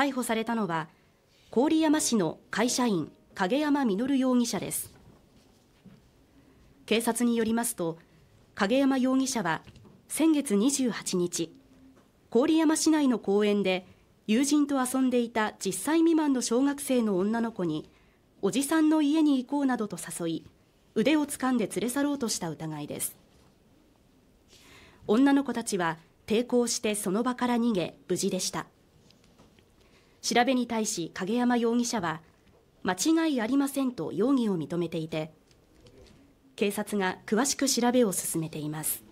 逮捕されたのは郡山市の会社員影山実容疑者です警察によりますと影山容疑者は先月28日郡山市内の公園で友人と遊んでいた10歳未満の小学生の女の子におじさんの家に行こうなどと誘い腕を掴んで連れ去ろうとした疑いです女の子たちは抵抗してその場から逃げ無事でした調べに対し影山容疑者は間違いありませんと容疑を認めていて警察が詳しく調べを進めています